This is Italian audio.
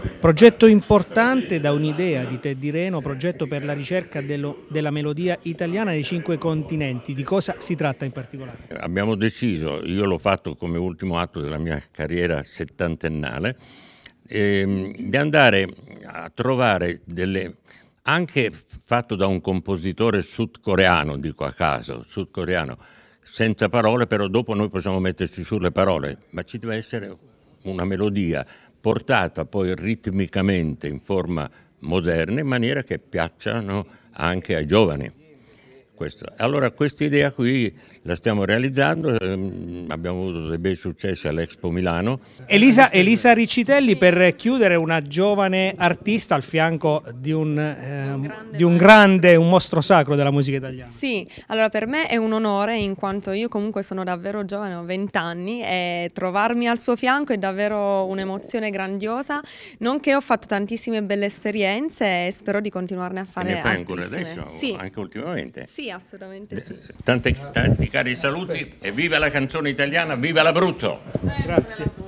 Progetto importante da un'idea di Teddy Reno, progetto per la ricerca dello, della melodia italiana nei cinque continenti. Di cosa si tratta in particolare? Abbiamo deciso, io l'ho fatto come ultimo atto della mia carriera settantennale, ehm, di andare a trovare delle anche fatto da un compositore sudcoreano, dico a caso, sudcoreano, senza parole, però dopo noi possiamo metterci sulle parole, ma ci deve essere una melodia, portata poi ritmicamente in forma moderna in maniera che piacciano anche ai giovani. Questa. Allora questa idea qui la stiamo realizzando, ehm, abbiamo avuto dei bei successi all'Expo Milano. Elisa, Elisa, Riccitelli per chiudere una giovane artista al fianco di un, ehm, di un grande, un mostro sacro della musica italiana. Sì, allora per me è un onore in quanto io comunque sono davvero giovane, ho 20 anni e trovarmi al suo fianco è davvero un'emozione grandiosa, nonché ho fatto tantissime belle esperienze e spero di continuarne a fare e ne fai ancora adesso, sì. anche ultimamente. Sì, assolutamente sì. Tanti, tanti cari saluti e viva la canzone italiana, viva l'Abruzzo! Grazie.